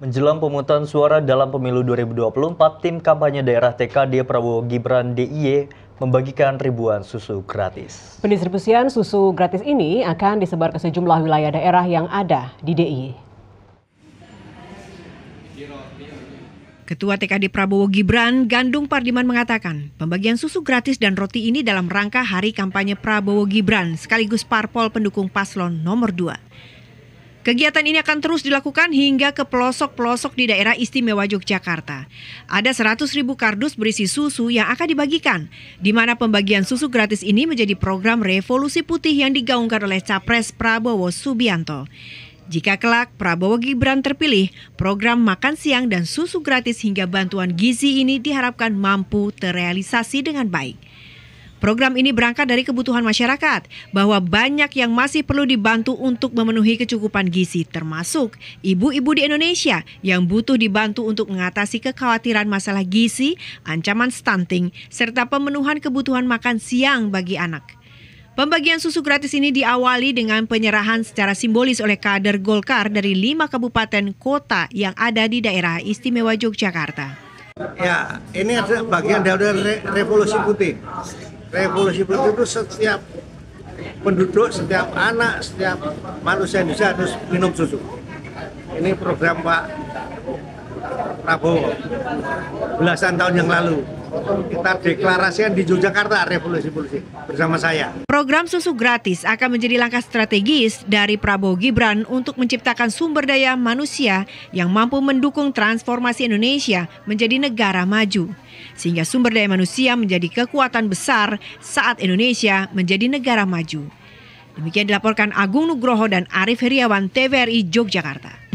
Menjelang pemungutan suara dalam pemilu 2024, tim kampanye daerah TKD Prabowo Gibran DIY membagikan ribuan susu gratis. Pendistribusian susu gratis ini akan disebar ke sejumlah wilayah daerah yang ada di DIY. Ketua TKD Prabowo Gibran, Gandung Pardiman mengatakan, pembagian susu gratis dan roti ini dalam rangka hari kampanye Prabowo Gibran sekaligus parpol pendukung paslon nomor 2. Kegiatan ini akan terus dilakukan hingga ke pelosok-pelosok di daerah istimewa Yogyakarta. Ada 100 ribu kardus berisi susu yang akan dibagikan, di mana pembagian susu gratis ini menjadi program revolusi putih yang digaungkan oleh Capres Prabowo Subianto. Jika kelak Prabowo Gibran terpilih, program makan siang dan susu gratis hingga bantuan gizi ini diharapkan mampu terrealisasi dengan baik. Program ini berangkat dari kebutuhan masyarakat bahwa banyak yang masih perlu dibantu untuk memenuhi kecukupan gizi termasuk ibu-ibu di Indonesia yang butuh dibantu untuk mengatasi kekhawatiran masalah gizi, ancaman stunting, serta pemenuhan kebutuhan makan siang bagi anak. Pembagian susu gratis ini diawali dengan penyerahan secara simbolis oleh kader Golkar dari lima kabupaten kota yang ada di daerah istimewa Yogyakarta. Ya, ini adalah bagian dari revolusi putih revolusi politik itu setiap penduduk, setiap anak, setiap manusia Indonesia harus minum susu. Ini program Pak Prabowo belasan tahun yang lalu kita deklarasikan di Yogyakarta revolusi politik bersama saya. Program susu gratis akan menjadi langkah strategis dari Prabowo Gibran untuk menciptakan sumber daya manusia yang mampu mendukung transformasi Indonesia menjadi negara maju sehingga sumber daya manusia menjadi kekuatan besar saat Indonesia menjadi negara maju. Demikian dilaporkan Agung Nugroho dan Arief Heriawan TVRI Yogyakarta.